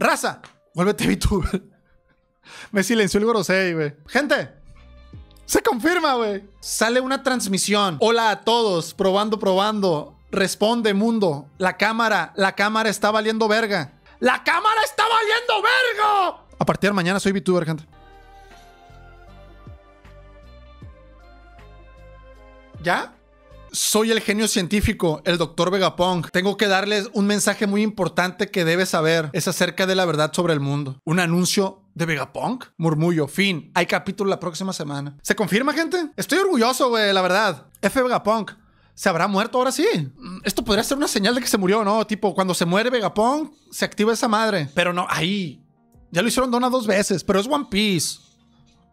Raza, vuélvete VTuber. Me silenció el Gorosei, güey. Gente, se confirma, güey. Sale una transmisión. Hola a todos, probando, probando. Responde, mundo. La cámara, la cámara está valiendo verga. ¡La cámara está valiendo verga! A partir de mañana soy VTuber, gente. ¿Ya? Soy el genio científico, el doctor Vegapunk. Tengo que darles un mensaje muy importante que debes saber. Es acerca de la verdad sobre el mundo. Un anuncio de Vegapunk? Murmullo, fin. Hay capítulo la próxima semana. ¿Se confirma, gente? Estoy orgulloso, güey, la verdad. F Vegapunk. ¿Se habrá muerto ahora sí? Mm, esto podría ser una señal de que se murió, ¿no? Tipo, cuando se muere Vegapunk, se activa esa madre. Pero no, ahí. Ya lo hicieron Dona dos veces, pero es One Piece.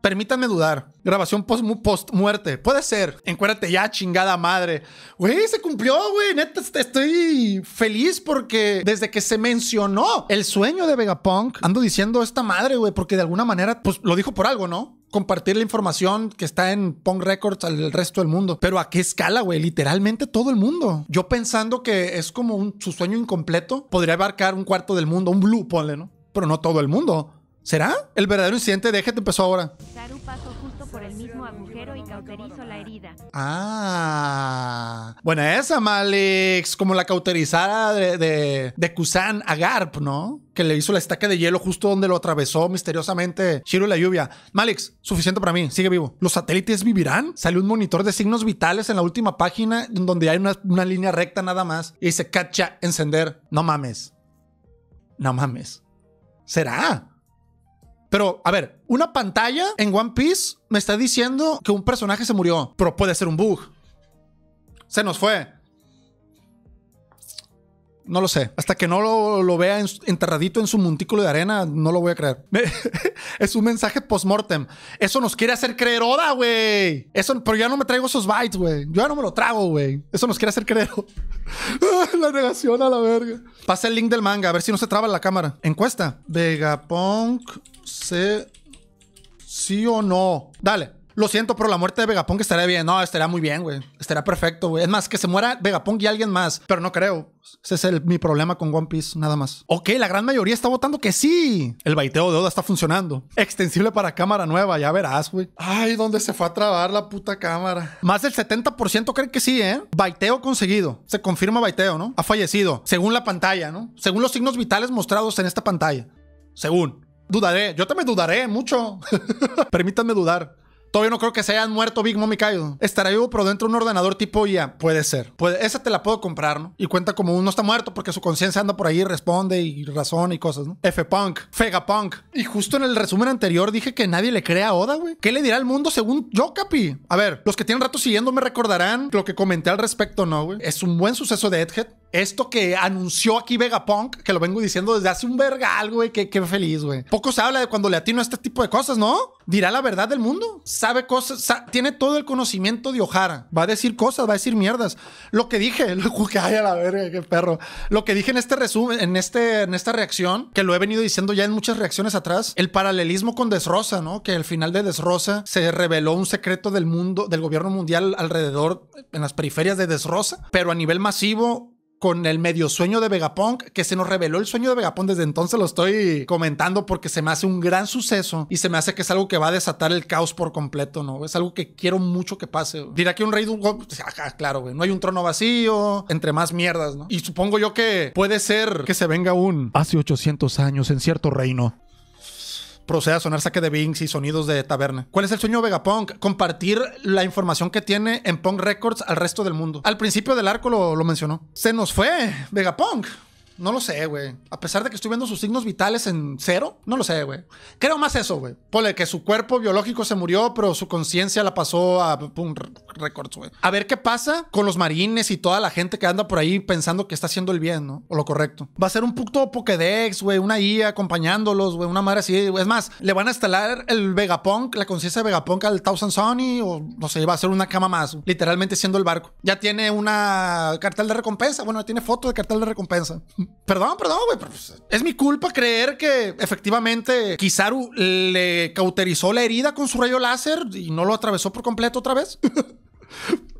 Permítanme dudar. Grabación post-muerte. Puede ser. Encuérdate ya, chingada madre. Güey, se cumplió, güey. Neta, estoy feliz porque desde que se mencionó el sueño de Vegapunk, ando diciendo esta madre, güey, porque de alguna manera, pues lo dijo por algo, ¿no? compartir la información que está en Punk Records al resto del mundo. Pero a qué escala, güey, literalmente todo el mundo. Yo pensando que es como su sueño incompleto, podría abarcar un cuarto del mundo, un blue, ponle, ¿no? Pero no todo el mundo. ¿Será? El verdadero incidente Déjate, empezó ahora. Saru pasó justo por el mismo agujero y cauterizó la herida. Ah. Bueno, esa, Malix. Como la cauterizada de, de, Agarp, Kusan ¿no? Que le hizo la estaca de hielo justo donde lo atravesó misteriosamente Shiro y la lluvia. Malix, suficiente para mí. Sigue vivo. ¿Los satélites vivirán? Salió un monitor de signos vitales en la última página donde hay una, una línea recta nada más. Y dice, cacha, encender. No mames. No mames. ¿Será? Pero, a ver, una pantalla en One Piece me está diciendo que un personaje se murió, pero puede ser un bug. Se nos fue. No lo sé. Hasta que no lo, vea enterradito en su montículo de arena, no lo voy a creer. es un mensaje post-mortem. Eso nos quiere hacer creer Oda, güey. Eso, pero ya no me traigo esos bytes, güey. Yo ya no me lo trago, güey. Eso nos quiere hacer creer. Ah, la negación a la verga. Pasa el link del manga, a ver si no se traba la cámara. Encuesta. Vegapunk sí o no. Dale. Lo siento, pero la muerte de Vegapunk estaría bien. No, estaría muy bien, güey. Estaría perfecto, güey. Es más, que se muera Vegapunk y alguien más. Pero no creo. Ese es mi problema con One Piece, nada más. Ok, la gran mayoría está votando que sí. El baiteo de Oda está funcionando. Extensible para cámara nueva, ya verás, güey. Ay, ¿dónde se fue a trabar la puta cámara? Más del 70% creen que sí, ¿eh? Baiteo conseguido. Se confirma baiteo, ¿no? Ha fallecido, según la pantalla, ¿no? Según los signos vitales mostrados en esta pantalla. Según. Dudaré, yo también dudaré mucho. Permítanme dudar. Todavía no creo que se hayan muerto Big Mom y Estará vivo, pero dentro de un ordenador tipo Ya, Puede ser. pues esa te la puedo comprar, ¿no? Y cuenta como no está muerto porque su conciencia anda por ahí, responde y razón y cosas, ¿no? F-Punk, punk. Y justo en el resumen anterior dije que nadie le crea a Oda, güey. ¿Qué le dirá al mundo según yo, Capi? A ver, los que tienen rato siguiendo me recordarán lo que comenté al respecto, ¿no, güey? Es un buen suceso de Edhead esto que anunció aquí Vegapunk, que lo vengo diciendo desde hace un vergal, güey, que qué feliz, güey. Poco se habla de cuando le atino a este tipo de cosas, ¿no? Dirá la verdad del mundo, sabe cosas, tiene todo el conocimiento de Ojara, va a decir cosas, va a decir mierdas. Lo que dije, lo que ay, a la verga, qué perro. Lo que dije en este resumen, en este en esta reacción, que lo he venido diciendo ya en muchas reacciones atrás, el paralelismo con Desrosa, ¿no? Que al final de Desrosa se reveló un secreto del mundo del gobierno mundial alrededor en las periferias de Desrosa, pero a nivel masivo con el medio sueño de Vegapunk, que se nos reveló el sueño de Vegapunk, desde entonces lo estoy comentando porque se me hace un gran suceso y se me hace que es algo que va a desatar el caos por completo, ¿no? Es algo que quiero mucho que pase. Dirá que un rey de un... Pues, claro, güey, no hay un trono vacío, entre más mierdas, ¿no? Y supongo yo que puede ser que se venga un... Hace 800 años en cierto reino. Proceda a sonar saque de Binks y sonidos de taberna. ¿Cuál es el sueño de Vegapunk? Compartir la información que tiene en Punk Records al resto del mundo. Al principio del arco lo, lo mencionó. Se nos fue Vegapunk. No lo sé, güey. A pesar de que estoy viendo sus signos vitales en cero, no lo sé, güey. Creo más eso, güey. Ponle que su cuerpo biológico se murió, pero su conciencia la pasó a un récord, güey. A ver qué pasa con los marines y toda la gente que anda por ahí pensando que está haciendo el bien, ¿no? O lo correcto. Va a ser un puto Pokédex, güey, una IA acompañándolos, güey, una madre así. Es más, le van a instalar el Vegapunk, la conciencia de Vegapunk al Thousand Sony, o no sé, va a ser una cama más, literalmente siendo el barco. Ya tiene una cartel de recompensa, bueno, tiene foto de cartel de recompensa. Perdón, perdón, güey. Pues, es mi culpa creer que efectivamente Kizaru le cauterizó la herida con su rayo láser y no lo atravesó por completo otra vez.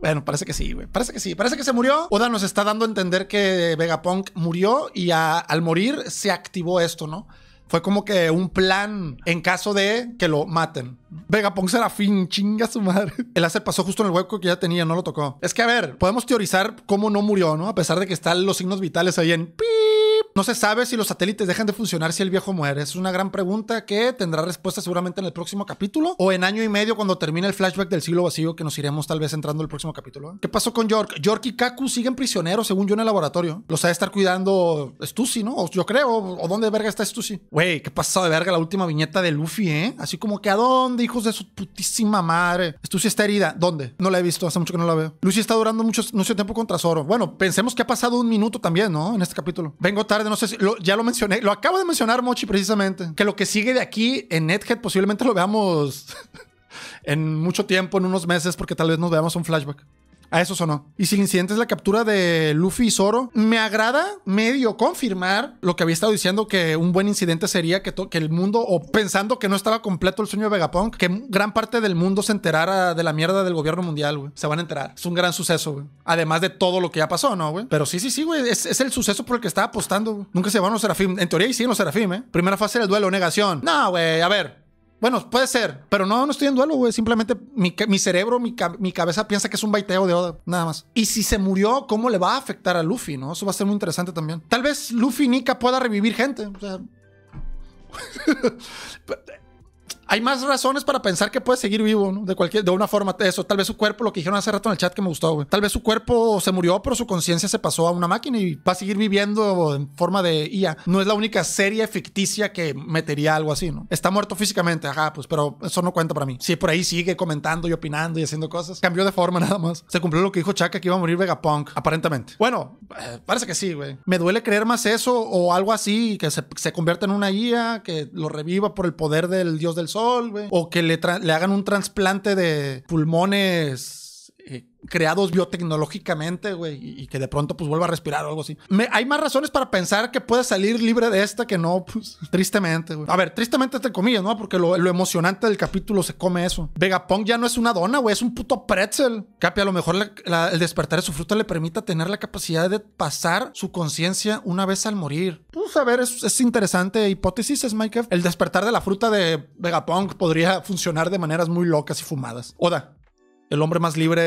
Bueno, parece que sí, güey. Parece que sí. Parece que se murió. Oda nos está dando a entender que Vegapunk murió y al morir se activó esto, ¿no? Fue como que un plan en caso de que lo maten. la fin, chinga su madre. El láser pasó justo en el hueco que ya tenía, no lo tocó. Es que, a ver, podemos teorizar cómo no murió, ¿no? A pesar de que están los signos vitales ahí en... ¡Pi! No se sabe si los satélites dejan de funcionar si el viejo muere. Es una gran pregunta que tendrá respuesta seguramente en el próximo capítulo o en año y medio cuando termine el flashback del siglo vacío que nos iremos tal vez entrando el próximo capítulo. ¿Qué pasó con York? York y Kaku siguen prisioneros, según yo, en el laboratorio. Los ha de estar cuidando Stussy, ¿no? yo creo. O, dónde verga está Stussy? Güey, qué pasado de verga la última viñeta de Luffy, ¿eh? Así como que a dónde, hijos de su putísima madre. Stussy está herida. ¿Dónde? No la he visto, hace mucho que no la veo. Lucy está durando mucho, mucho tiempo contra Zoro. Bueno, pensemos que ha pasado un minuto también, ¿no? En este capítulo. Vengo tarde no sé si ya lo mencioné, lo acabo de mencionar Mochi precisamente, que lo que sigue de aquí en Nethead posiblemente lo veamos en mucho tiempo, en unos meses, porque tal vez nos veamos un flashback. A eso sonó. Y si el incidente es la captura de Luffy y Zoro me agrada medio confirmar lo que había estado diciendo que un buen incidente sería que, el mundo, o pensando que no estaba completo el sueño de Vegapunk, que gran parte del mundo se enterara de la mierda del gobierno mundial, güey. Se van a enterar. Es un gran suceso, güey. Además de todo lo que ya pasó, ¿no, güey? Pero sí, sí, sí, güey. Es, el suceso por el que estaba apostando, Nunca se van a Serafim. En teoría, y sí, los Serafim, ¿eh? Primera fase del duelo, negación. No, güey. A ver, bueno, puede ser, pero no, no estoy en duelo, güey. Simplemente mi, mi cerebro, mi, cabeza piensa que es un baiteo de Oda, nada más. Y si se murió, ¿cómo le va a afectar a Luffy, no? Eso va a ser muy interesante también. Tal vez Luffy Nika pueda revivir gente. O sea. hay más razones para pensar que puede seguir vivo, ¿no? De cualquier, de una forma, eso. Tal vez su cuerpo, lo que dijeron hace rato en el chat que me gustó, güey. Tal vez su cuerpo se murió, pero su conciencia se pasó a una máquina y va a seguir viviendo en forma de IA. No es la única serie ficticia que metería algo así, ¿no? Está muerto físicamente, ajá, pues, pero eso no cuenta para mí. Si sí, por ahí sigue comentando y opinando y haciendo cosas, cambió de forma nada más. Se cumplió lo que dijo Chaka que iba a morir Vegapunk, aparentemente. Bueno, eh, parece que sí, güey. Me duele creer más eso o algo así, que se, se convierta en una IA, que lo reviva por el poder del dios del sol o que le hagan un trasplante de pulmones creados biotecnológicamente, güey, y, que de pronto pues vuelva a respirar o algo así. hay más razones para pensar que puede salir libre de esta que no, pues, tristemente, güey. A ver, tristemente entre comillas, ¿no? Porque lo, emocionante del capítulo se come eso. Vegapunk ya no es una dona, güey, es un puto pretzel. Capi, a lo mejor el despertar de su fruta le permita tener la capacidad de pasar su conciencia una vez al morir. Pues a ver, es, es interesante hipótesis, es Mike. El despertar de la fruta de Vegapunk podría funcionar de maneras muy locas y fumadas. Oda, el hombre más libre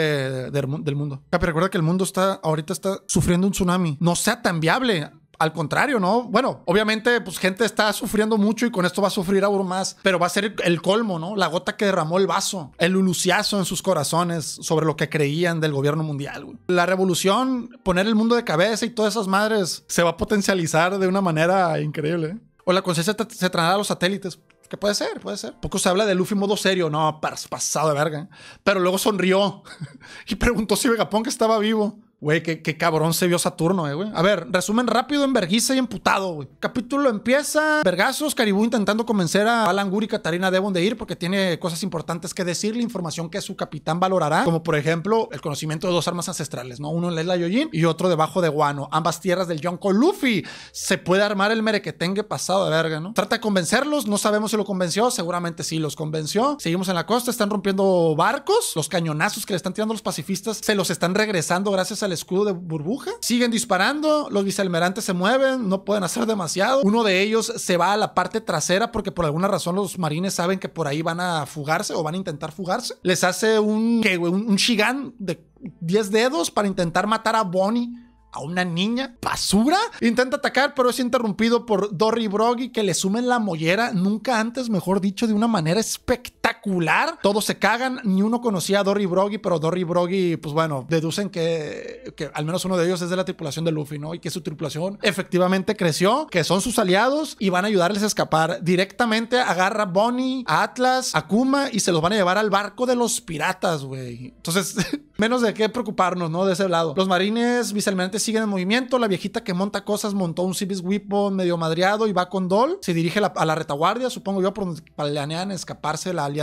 del mundo. Capi, recuerda que el mundo está ahorita está sufriendo un tsunami. No sea tan viable. Al contrario, ¿no? Bueno, obviamente, pues gente está sufriendo mucho y con esto va a sufrir aún más, pero va a ser el colmo, ¿no? La gota que derramó el vaso, el luciazo en sus corazones sobre lo que creían del gobierno mundial. La revolución, poner el mundo de cabeza y todas esas madres, se va a potencializar de una manera increíble. ¿eh? O la conciencia se, traerá a los satélites. Que puede ser, puede ser. Poco se habla de Luffy modo serio, no, pasado de verga. Pero luego sonrió y preguntó si Vegapunk estaba vivo. Güey, qué, cabrón se vio Saturno, eh, güey. A ver, resumen rápido en verguiza y emputado, güey. Capítulo empieza. Vergazos, Caribú intentando convencer a Alan Guri y Katarina Devon de ir porque tiene cosas importantes que decirle, información que su capitán valorará, como por ejemplo el conocimiento de dos armas ancestrales, ¿no? Uno en la isla Yoyin y otro debajo de Guano, ambas tierras del Yonko Luffy. Se puede armar el merequetengue pasado de verga, ¿no? Trata de convencerlos, no sabemos si lo convenció, seguramente sí los convenció. Seguimos en la costa, están rompiendo barcos, los cañonazos que le están tirando los pacifistas se los están regresando gracias a escudo de burbuja. Siguen disparando, los vicealmirantes se mueven, no pueden hacer demasiado. Uno de ellos se va a la parte trasera porque por alguna razón los marines saben que por ahí van a fugarse o van a intentar fugarse. Les hace un, ¿qué, un, un de 10 dedos para intentar matar a Bonnie a una niña basura. Intenta atacar, pero es interrumpido por Dory Broggy, que le sumen la mollera, nunca antes, mejor dicho, de una manera espectacular espectacular. Todos se cagan, ni uno conocía a Dory Broggy, pero Dory Broggy, pues bueno, deducen que, que al menos uno de ellos es de la tripulación de Luffy, ¿no? Y que su tripulación efectivamente creció, que son sus aliados y van a ayudarles a escapar. Directamente agarra a Bonnie, a Atlas, a Kuma y se los van a llevar al barco de los piratas, güey. Entonces, menos de qué preocuparnos, ¿no? De ese lado. Los marines visceralmente siguen en movimiento. La viejita que monta cosas montó un Civis Weapon medio madreado y va con Doll. Se dirige a la retaguardia, supongo yo, por donde planean escaparse la alianza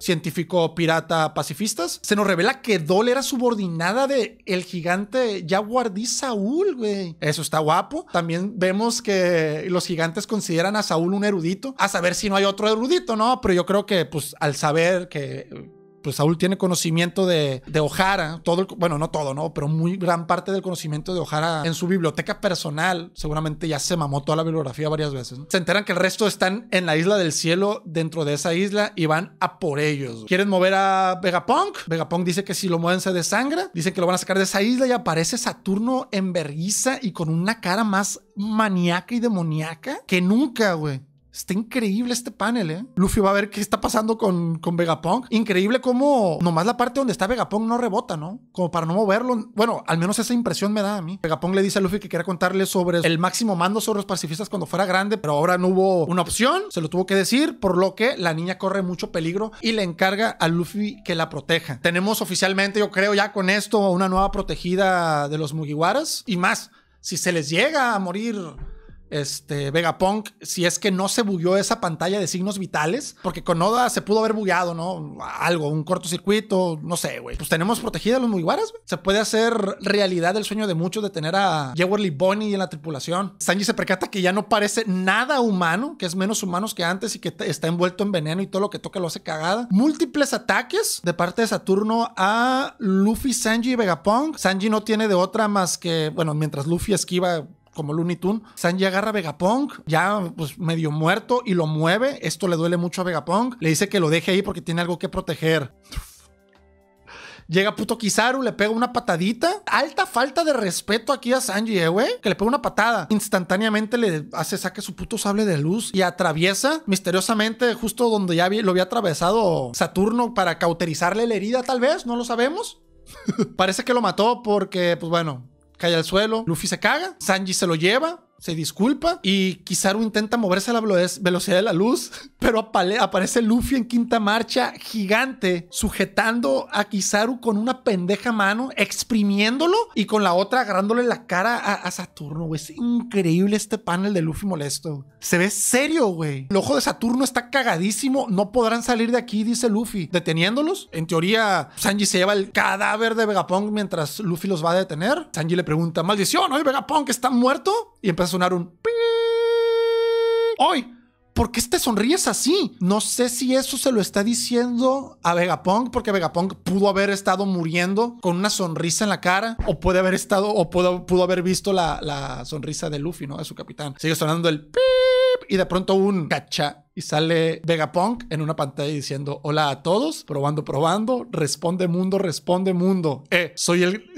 científico-pirata-pacifistas, se nos revela que Dol era subordinada de el gigante guardí Saúl, güey. Eso está guapo. También vemos que los gigantes consideran a Saúl un erudito, a saber si no hay otro erudito, ¿no? Pero yo creo que, pues, al saber que pues, Saúl tiene conocimiento de, de Ojara, todo bueno, no todo, ¿no? Pero muy gran parte del conocimiento de Ojara en su biblioteca personal, seguramente ya se mamó toda la bibliografía varias veces. Se enteran que el resto están en la isla del cielo, dentro de esa isla, y van a por ellos. Quieren mover a Vegapunk. Vegapunk dice que si lo mueven se desangra. Dicen que lo van a sacar de esa isla y aparece Saturno en vergüenza y con una cara más maníaca y demoníaca que nunca, güey. Está increíble este panel, ¿eh? Luffy va a ver qué está pasando con, con Vegapunk. Increíble cómo nomás la parte donde está Vegapunk no rebota, ¿no? Como para no moverlo. Bueno, al menos esa impresión me da a mí. Vegapunk le dice a Luffy que quiere contarle sobre el máximo mando sobre los pacifistas cuando fuera grande, pero ahora no hubo una opción, se lo tuvo que decir, por lo que la niña corre mucho peligro y le encarga a Luffy que la proteja. Tenemos oficialmente, yo creo, ya con esto una nueva protegida de los Mugiwaras y más. Si se les llega a morir este, Vegapunk, si es que no se bugueó esa pantalla de signos vitales, porque con Oda se pudo haber bugueado, ¿no? Algo, un cortocircuito, no sé, güey. Pues tenemos a los Mugiwaras, güey. Se puede hacer realidad el sueño de muchos de tener a Jewerly Bonnie en la tripulación. Sanji se percata que ya no parece nada humano, que es menos humanos que antes y que está envuelto en veneno y todo lo que toca lo hace cagada. Múltiples ataques de parte de Saturno a Luffy, Sanji y Vegapunk. Sanji no tiene de otra más que, bueno, mientras Luffy esquiva como Looney Tunes. Sanji agarra a Vegapunk, ya pues medio muerto, y lo mueve. Esto le duele mucho a Vegapunk. Le dice que lo deje ahí porque tiene algo que proteger. Llega puto Kizaru, le pega una patadita. Alta falta de respeto aquí a Sanji, eh, güey. Que le pega una patada. Instantáneamente le hace saque su puto sable de luz y atraviesa misteriosamente justo donde ya lo había atravesado Saturno para cauterizarle la herida, tal vez. No lo sabemos. Parece que lo mató porque, pues bueno, cae al suelo, Luffy se caga, Sanji se lo lleva, se disculpa y Kizaru intenta moverse a la velocidad de la luz, pero aparece Luffy en quinta marcha gigante, sujetando a Kizaru con una pendeja mano, exprimiéndolo y con la otra agarrándole la cara a, Saturno, Es increíble este panel de Luffy molesto. Se ve serio, güey. El ojo de Saturno está cagadísimo, no podrán salir de aquí, dice Luffy, deteniéndolos. En teoría, Sanji se lleva el cadáver de Vegapunk mientras Luffy los va a detener. Sanji le pregunta, maldición, oye, Vegapunk está muerto. Y empieza sonar un... Hoy, ¿por qué te sonríes así? No sé si eso se lo está diciendo a Vegapunk, porque Vegapunk pudo haber estado muriendo con una sonrisa en la cara, o puede haber estado, o pudo, pudo haber visto la, la, sonrisa de Luffy, ¿no? De su capitán. Sigue sonando el pip y de pronto un cacha y sale Vegapunk en una pantalla diciendo hola a todos, probando, probando, responde mundo, responde mundo. Eh, soy el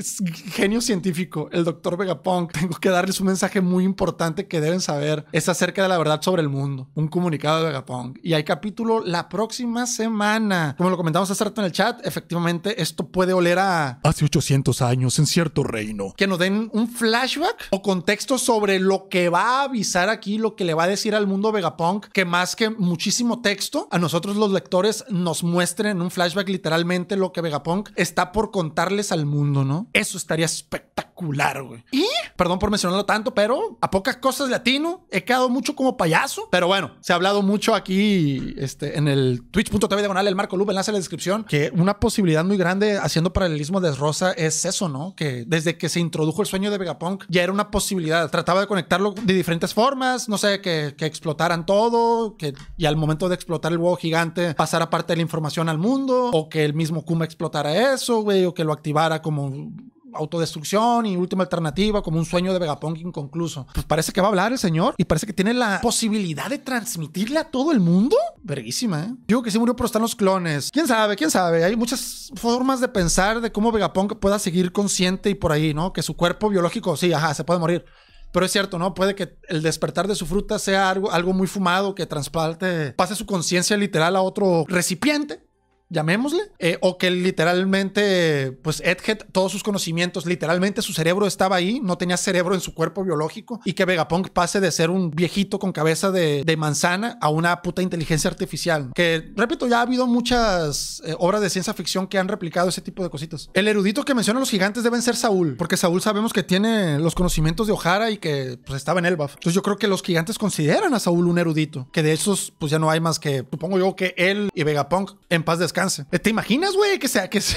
genio científico, el doctor Vegapunk. Tengo que darles un mensaje muy importante que deben saber. Es acerca de la verdad sobre el mundo. Un comunicado de Vegapunk. Y hay capítulo la próxima semana. Como lo comentamos hace rato en el chat, efectivamente esto puede oler a hace 800 años en cierto reino. Que nos den un flashback o contexto sobre lo que va a avisar aquí, lo que le va a decir al mundo Vegapunk, que más que muchísimo texto a nosotros los lectores nos muestren en un flashback literalmente lo que Vegapunk está por contarles al mundo, ¿no? Eso estaría espectacular, güey. Y, perdón por mencionarlo tanto, pero a pocas cosas latino, he quedado mucho como payaso, pero bueno, se ha hablado mucho aquí este, en el twitch.tv diagonal, el Marco Lube enlace en la descripción, que una posibilidad muy grande haciendo paralelismo de Rosa es eso, ¿no? Que desde que se introdujo el sueño de Vegapunk ya era una posibilidad. Trataba de conectarlo de diferentes formas, no sé, que, que explotaran todo, que y al momento de explotar el huevo gigante pasara parte de la información al mundo o que el mismo Kuma explotara eso, güey, o que lo activara como autodestrucción y última alternativa como un sueño de Vegapunk inconcluso. Pues parece que va a hablar el señor y parece que tiene la posibilidad de transmitirle a todo el mundo. Verguísima, ¿eh? Digo que sí murió, pero están los clones. ¿Quién sabe? ¿Quién sabe? Hay muchas formas de pensar de cómo Vegapunk pueda seguir consciente y por ahí, ¿no? Que su cuerpo biológico, sí, ajá, se puede morir. Pero es cierto, ¿no? Puede que el despertar de su fruta sea algo, algo muy fumado que trasplante, pase su conciencia literal a otro recipiente llamémosle, eh, o que literalmente, pues Edhead, todos sus conocimientos, literalmente su cerebro estaba ahí, no tenía cerebro en su cuerpo biológico, y que Vegapunk pase de ser un viejito con cabeza de, manzana a una puta inteligencia artificial. Que, repito, ya ha habido muchas eh, obras de ciencia ficción que han replicado ese tipo de cositas. El erudito que menciona los gigantes deben ser Saúl, porque Saúl sabemos que tiene los conocimientos de O'Hara y que pues estaba en Elbaf. Entonces yo creo que los gigantes consideran a Saúl un erudito, que de esos pues ya no hay más que, supongo yo que él y Vegapunk en paz descansen ¿Te imaginas, güey, que sea que se,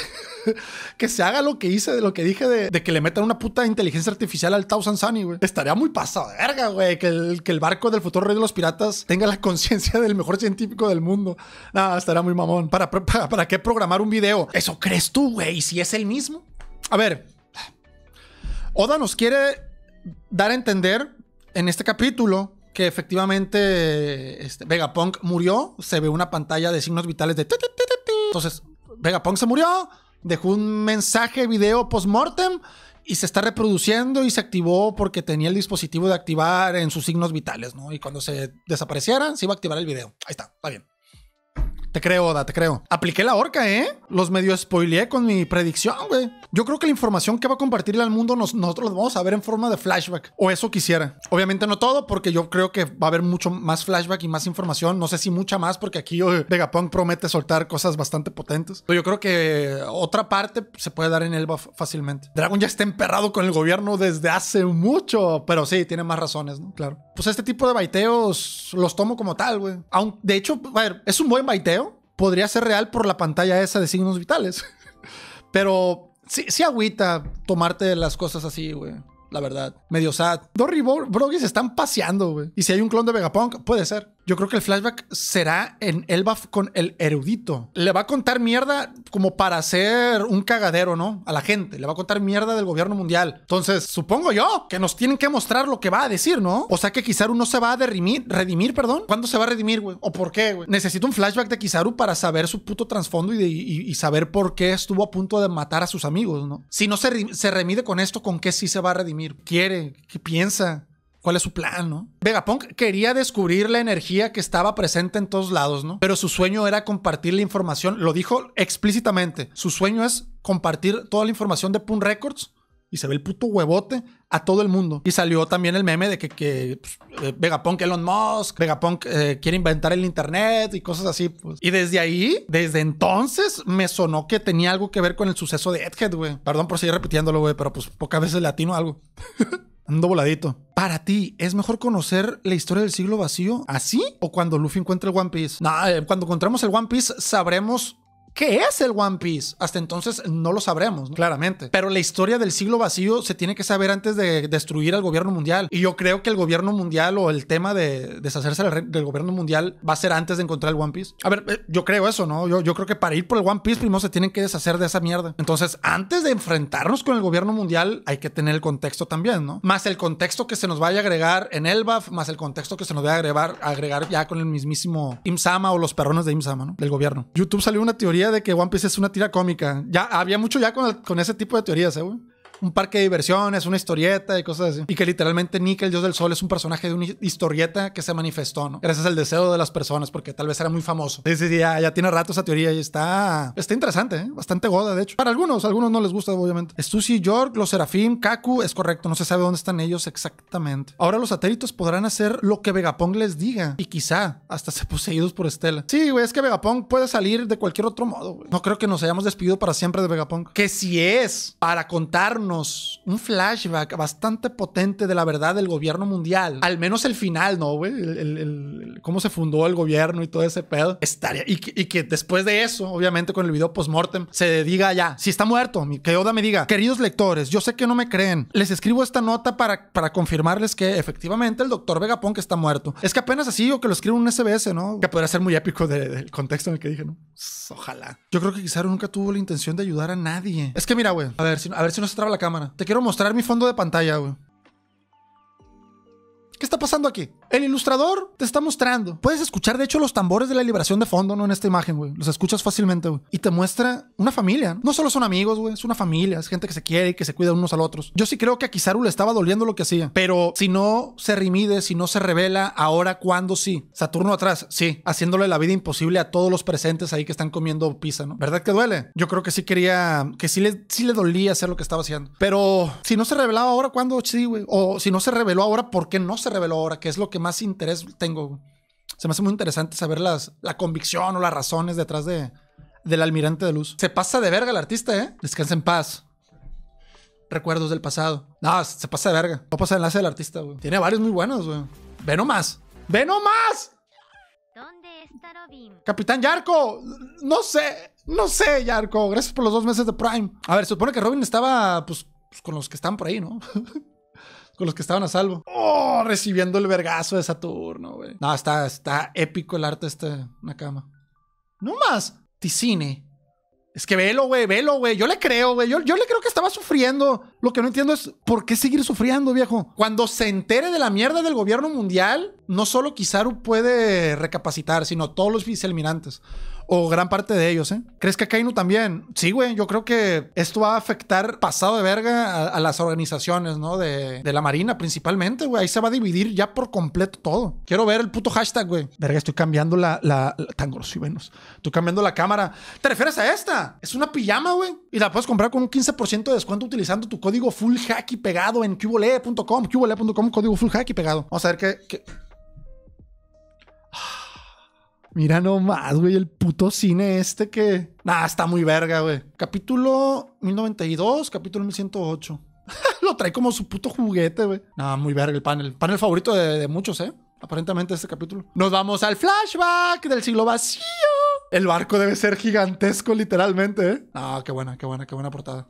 que se haga lo que hice de lo que dije de, que le metan una puta inteligencia artificial al Tau Sunny, güey? Estaría muy pasado verga, güey, que el, que el barco del futuro rey de los piratas tenga la conciencia del mejor científico del mundo. Nada, estaría muy mamón. ¿Para, para, qué programar un video? ¿Eso crees tú, güey? ¿Y si es el mismo? A ver, Oda nos quiere dar a entender en este capítulo que efectivamente este, Vegapunk murió. Se ve una pantalla de signos vitales de... Entonces, Vegapunk se murió, dejó un mensaje, video post-mortem y se está reproduciendo y se activó porque tenía el dispositivo de activar en sus signos vitales, ¿no? Y cuando se desaparecieran, se iba a activar el video. Ahí está, está bien. Te creo, Oda, te creo. Apliqué la horca, ¿eh? Los medio spoileé con mi predicción, güey. Yo creo que la información que va a compartirle al mundo nosotros la vamos a ver en forma de flashback. O eso quisiera. Obviamente no todo, porque yo creo que va a haber mucho más flashback y más información. No sé si mucha más, porque aquí eh, Vegapunk promete soltar cosas bastante potentes. Pero yo creo que eh, otra parte se puede dar en Elba fácilmente. Dragon ya está emperrado con el gobierno desde hace mucho. Pero sí, tiene más razones, ¿no? Claro. Pues este tipo de baiteos los tomo como tal, güey. De hecho, a ver, es un buen baiteo podría ser real por la pantalla esa de signos vitales. Pero sí, sí agüita tomarte las cosas así, güey. La verdad, medio sad. Dory Broggy se están paseando, güey. Y si hay un clon de Vegapunk, puede ser yo creo que el flashback será en Elba con el erudito. Le va a contar mierda como para hacer un cagadero, ¿no? A la gente. Le va a contar mierda del gobierno mundial. Entonces, supongo yo que nos tienen que mostrar lo que va a decir, ¿no? O sea que Kizaru no se va a derrimir, redimir, perdón. ¿Cuándo se va a redimir, güey? ¿O por qué, güey? Necesito un flashback de Kizaru para saber su puto trasfondo y, saber por qué estuvo a punto de matar a sus amigos, ¿no? Si no se, se remide con esto, ¿con qué sí se va a redimir? ¿Quiere? ¿Qué piensa? ¿Cuál es su plan, no? Vegapunk quería descubrir la energía que estaba presente en todos lados, ¿no? Pero su sueño era compartir la información, lo dijo explícitamente. Su sueño es compartir toda la información de Pun Records y se ve el puto huevote a todo el mundo. Y salió también el meme de que, que pues, eh, Vegapunk Elon Musk, Vegapunk eh, quiere inventar el internet y cosas así. Pues. Y desde ahí, desde entonces, me sonó que tenía algo que ver con el suceso de Edhead, güey. Perdón por seguir repitiéndolo, güey, pero pues pocas veces latino algo. Ando voladito. Para ti, ¿es mejor conocer la historia del siglo vacío así o cuando Luffy encuentra el One Piece? No, eh, cuando encontremos el One Piece sabremos ¿Qué es el One Piece? Hasta entonces no lo sabremos, ¿no? claramente. Pero la historia del siglo vacío se tiene que saber antes de destruir al gobierno mundial. Y yo creo que el gobierno mundial o el tema de deshacerse del, gobierno mundial va a ser antes de encontrar el One Piece. A ver, eh, yo creo eso, ¿no? Yo, creo que para ir por el One Piece primero se tienen que deshacer de esa mierda. Entonces, antes de enfrentarnos con el gobierno mundial, hay que tener el contexto también, ¿no? Más el contexto que se nos vaya a agregar en Elbaf, más el contexto que se nos vaya a agregar, agregar ya con el mismísimo Imsama o los perrones de Imsama, ¿no? Del gobierno. YouTube salió una teoría de que One Piece es una tira cómica. Ya había mucho ya con, con ese tipo de teorías, ¿eh, un parque de diversiones, una historieta y cosas así. Y que literalmente Nick, el dios del sol, es un personaje de una historieta que se manifestó, ¿no? Gracias al deseo de las personas, porque tal vez era muy famoso. sí, ya, ya tiene rato esa teoría y está, está interesante, ¿eh? bastante goda, de hecho. Para algunos, algunos no les gusta, obviamente. Stussy, York, los Serafim, Kaku, es correcto, no se sabe dónde están ellos exactamente. Ahora los satélites podrán hacer lo que Vegapunk les diga y quizá hasta ser poseídos por Estela. Sí, güey, es que Vegapunk puede salir de cualquier otro modo, güey. No creo que nos hayamos despedido para siempre de Vegapunk. Que si es para contarnos un flashback bastante potente de la verdad del gobierno mundial. Al menos el final, ¿no, cómo se fundó el gobierno y todo ese pedo. Estaría. Y, que después de eso, obviamente, con el video post-mortem, se diga ya, si está muerto, que Oda me diga, queridos lectores, yo sé que no me creen. Les escribo esta nota para, para confirmarles que efectivamente el doctor que está muerto. Es que apenas así, o que lo escribo un SBS, ¿no? Que podría ser muy épico del contexto en el que dije, ¿no? Pues, ojalá. Yo creo que quizá nunca tuvo la intención de ayudar a nadie. Es que mira, güey, a ver si, a ver si nos la cámara. Te quiero mostrar mi fondo de pantalla, güey. ¿Qué está pasando aquí? El ilustrador te está mostrando. Puedes escuchar, de hecho, los tambores de la liberación de fondo, ¿no? En esta imagen, güey. Los escuchas fácilmente, güey. Y te muestra una familia. No, solo son amigos, güey. Es una familia. Es gente que se quiere y que se cuida unos al otros. Yo sí creo que a Kizaru le estaba doliendo lo que hacía. Pero si no se rimide, si no se revela, ahora, ¿cuándo sí? Saturno atrás, sí. Haciéndole la vida imposible a todos los presentes ahí que están comiendo pizza, ¿no? ¿Verdad que duele? Yo creo que sí quería, que sí le, sí le dolía hacer lo que estaba haciendo. Pero si no se revelaba ahora, ¿cuándo sí, güey? O si no se reveló ahora, ¿por qué no se reveló ahora, que es lo que más interés tengo. Se me hace muy interesante saber las, la convicción o las razones detrás de, del almirante de luz. Se pasa de verga el artista, ¿eh? Descansa en paz. Recuerdos del pasado. No, se pasa de verga. No pasa el enlace del artista, güey. Tiene varios muy buenos, güey. Ve nomás. ¡Ve nomás! ¿Dónde está Robin? Capitán Yarko. No sé. No sé, Yarko. Gracias por los dos meses de Prime. A ver, se supone que Robin estaba, pues, pues con los que están por ahí, ¿no? con los que estaban a salvo. Oh, recibiendo el vergazo de Saturno, güey. No, está, está épico el arte este Nakama. No más, Ticine. Es que velo, güey, velo, güey. Yo le creo, güey. Yo, yo, le creo que estaba sufriendo. Lo que no entiendo es por qué seguir sufriendo, viejo. Cuando se entere de la mierda del gobierno mundial, no solo Kizaru puede recapacitar, sino todos los vicealmirantes o gran parte de ellos, ¿eh? ¿Crees que Kainu también? Sí, güey, yo creo que esto va a afectar pasado de verga a, las organizaciones, ¿no? De, la Marina principalmente, güey. Ahí se va a dividir ya por completo todo. Quiero ver el puto hashtag, güey. Verga, estoy cambiando la, la, los y menos. Estoy cambiando la cámara. ¿Te refieres a esta? Es una pijama, güey. Y la puedes comprar con un 15% de descuento utilizando tu código full y pegado en cubole.com, e cubole.com, e código full y pegado. Vamos a ver qué Mira nomás, güey, el puto cine este que. Nah, está muy verga, güey. Capítulo 1092, capítulo 1108. Lo trae como su puto juguete, güey. Nah, muy verga el panel. Panel favorito de, muchos, ¿eh? Aparentemente este capítulo. Nos vamos al flashback del siglo vacío. El barco debe ser gigantesco, literalmente, ¿eh? Ah, qué buena, qué buena, qué buena portada.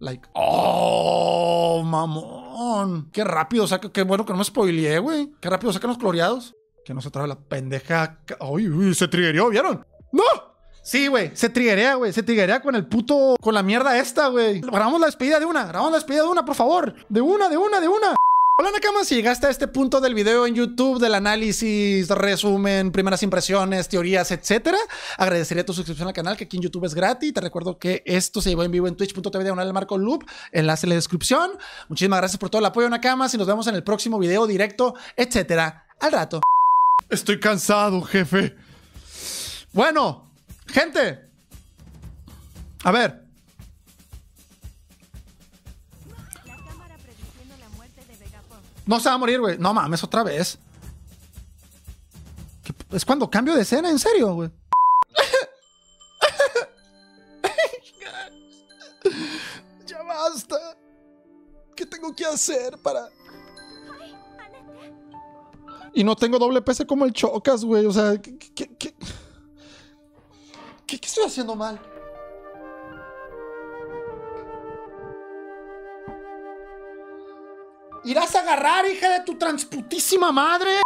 Like, oh, mamón. Qué rápido saca, qué bueno que no me spoileé, güey. Qué rápido sacan los cloreados. Que nosotros la pendeja. Uy, uy, se triggerió, ¿vieron? ¡No! Sí, güey, se triggería, güey, se triguea con el puto, con la mierda esta, güey. Grabamos la despedida de una, grabamos la despedida de una, por favor. De una, de una, de una. Hola Nakamas, si llegaste a este punto del video en YouTube, del análisis, resumen, primeras impresiones, teorías, etcétera, agradecería tu suscripción al canal, que aquí en YouTube es gratis. Te recuerdo que esto se llevó en vivo en twitch.tv de el Marco Loop, enlace en la descripción. Muchísimas gracias por todo el apoyo, Nakamas, y nos vemos en el próximo video directo, etcétera, al rato. Estoy cansado, jefe. Bueno, gente. A ver. No se va a morir, güey. No mames, otra vez. Es cuando cambio de escena, en serio, güey. ya basta. ¿Qué tengo que hacer para y no tengo doble PC como el Chocas, güey. O sea, ¿qué qué, estoy haciendo mal? ¿Irás a agarrar, hija de tu transputísima madre?